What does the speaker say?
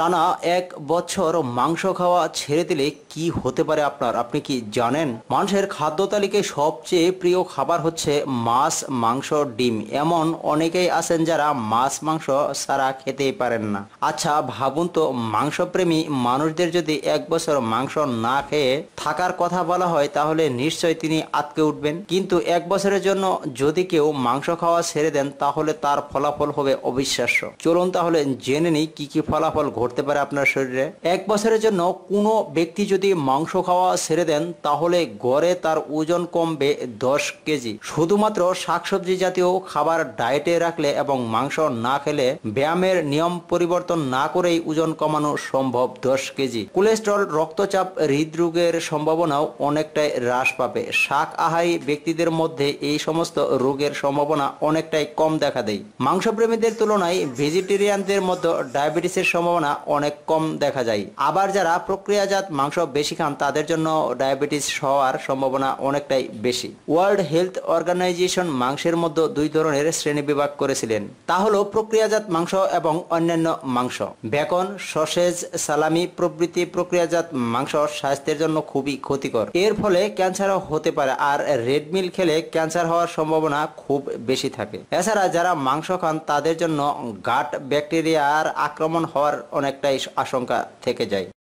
টানা এক বছর মাংস খাওয়া ছেড়ে দিলে কি হতে পারে আপনার আপনি কি জানেন মানুষের খাদ্য তালিকায় সবচেয়ে প্রিয় খাবার হচ্ছে মাছ মাংস ডিম এমন অনেকেই আছেন যারা মাছ মাংস সারা খেতেই পারেন না আচ্ছা ভাবুন তো মাংসপ্রেমী মানুষদের যদি এক বছর মাংস না খেয়ে থাকার কথা বলা হয় তাহলে নিশ্চয় তিনি আটকে উঠবেন কিন্তু এক বছরের জন্য যদি কেউ মাংস খাওয়া ছেড়ে দেন তাহলে তার ফলাফল হবে অবিশ্বাস্য চলুন তাহলে জেনে নিই কি কি ফলাফল ঘটে ঘটতে পারে আপনার শরীরে এক বছরের জন্য কোনো ব্যক্তি যদি মাংস খাওয়া ছেড়ে দেন তাহলে গড়ে তার ওজন কমবে দশ কেজি শুধুমাত্র শাকসবজি জাতীয় খাবার ডায়েটে রাখলে এবং মাংস না খেলে ব্যায়ামের নিয়ম পরিবর্তন না করেই ওজন কমানো সম্ভব দশ কেজি কোলেস্ট্রল রক্তচাপ হৃদরোগের সম্ভাবনাও অনেকটাই হ্রাস পাবে শাক আহারী ব্যক্তিদের মধ্যে এই সমস্ত রোগের সম্ভাবনা অনেকটাই কম দেখা দেয় মাংসপ্রেমীদের তুলনায় ভেজিটেরিয়ানদের মধ্যে ডায়াবেটিসের সম্ভাবনা অনেক কম দেখা যায় আবার যারা প্রক্রিয়াজাত মাংস বেশি খান তাদের জন্য ডায়াবেটিস হওয়ার সম্ভাবনা অনেকটাই বেশি ওয়ার্ল্ড হেলথ অর্গানাইজেশন মাংসের মধ্যে দুই ধরনের শ্রেণী বিভাগ করেছিলেন তা হলো প্রক্রিয়াজাত মাংস এবং অন্যান্য মাংস বেকন সসেজ সালামি প্রভৃতি প্রক্রিয়াজাত মাংস স্বাস্থ্যের জন্য খুবই ক্ষতিকর এর ফলে ক্যান্সারও হতে পারে আর রেড মিল খেলে ক্যান্সার হওয়ার সম্ভাবনা খুব বেশি থাকে এছাড়া যারা মাংস খান তাদের জন্য গাট ব্যাকটেরিয়ার আক্রমণ হওয়ার অনেক অনেকটাই আশঙ্কা থেকে যায়